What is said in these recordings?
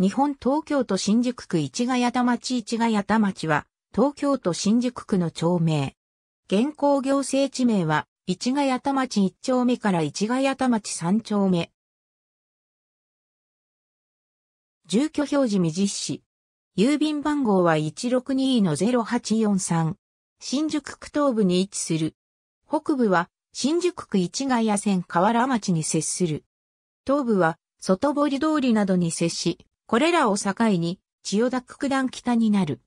日本東京都新宿区市ヶ谷田町市ヶ谷田町は、東京都新宿区の町名。現行行政地名は、市ヶ谷田町1丁目から市ヶ谷田町3丁目。住居表示未実施。郵便番号は162-0843。新宿区東部に位置する。北部は、新宿区市ヶ谷線河原町に接する。東部は、外堀通りなどに接し、これらを境に、千代田区九段北になる。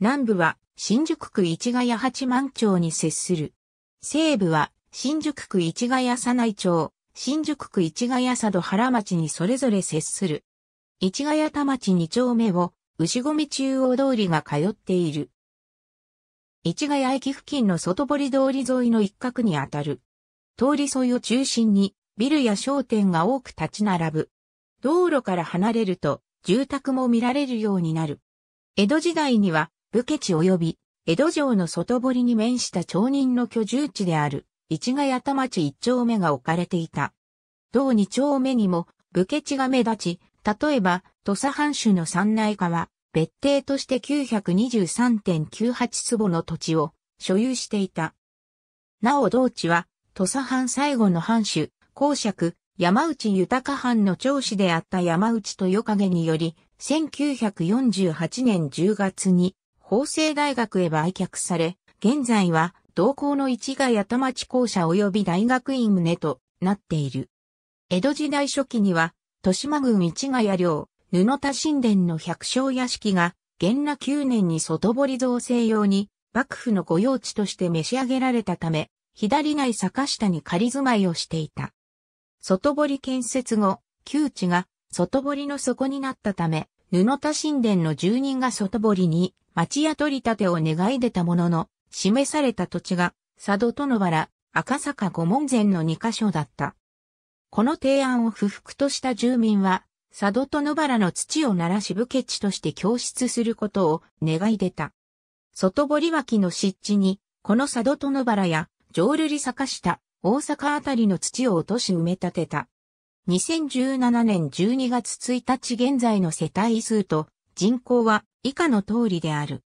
南部は、新宿区市ヶ谷八幡町に接する。西部は、新宿区市ヶ谷佐内町、新宿区市ヶ谷佐渡原町にそれぞれ接する。市ヶ谷田町2丁目を、牛込中央通りが通っている。市ヶ谷駅付近の外堀通り沿いの一角にあたる。通り沿いを中心に、ビルや商店が多く立ち並ぶ。道路から離れると、住宅も見られるようになる。江戸時代には、武家地及び、江戸城の外堀に面した町人の居住地である、市ヶ谷田町一丁目が置かれていた。同二丁目にも、武家地が目立ち、例えば、土佐藩主の三内家は、別邸として923.98坪の土地を所有していた。なお同地は、土佐藩最後の藩主、公爵、山内豊藩の長子であった山内豊影により、1948年10月に法政大学へ売却され、現在は同校の市ヶ谷田町校舎及び大学院棟となっている。江戸時代初期には、豊島郡市ヶ谷領、布田神殿の百姓屋敷が、元羅9年に外堀造成用に、幕府の御用地として召し上げられたため、左内坂下に仮住まいをしていた。外堀建設後、旧地が外堀の底になったため、布田神殿の住人が外堀に町屋取り立てを願い出たものの、示された土地が佐渡と野原、赤坂御門前の2箇所だった。この提案を不服とした住民は、佐渡と野原の土を奈良支部家地として供出することを願い出た。外堀脇の湿地に、この佐渡と野原や、浄瑠璃坂下、大阪あたりの土を落とし埋め立てた。2017年12月1日現在の世帯数と人口は以下の通りである。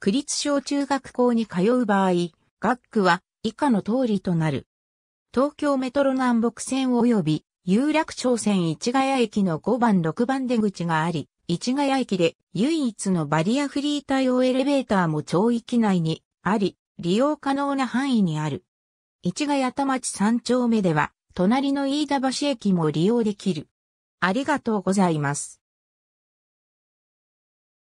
区立小中学校に通う場合、学区は以下の通りとなる。東京メトロ南北線及び有楽町線市ヶ谷駅の5番6番出口があり、市ヶ谷駅で唯一のバリアフリー対応エレベーターも町域内にあり、利用可能な範囲にある。市ヶ谷田町三丁目では、隣の飯田橋駅も利用できる。ありがとうございます。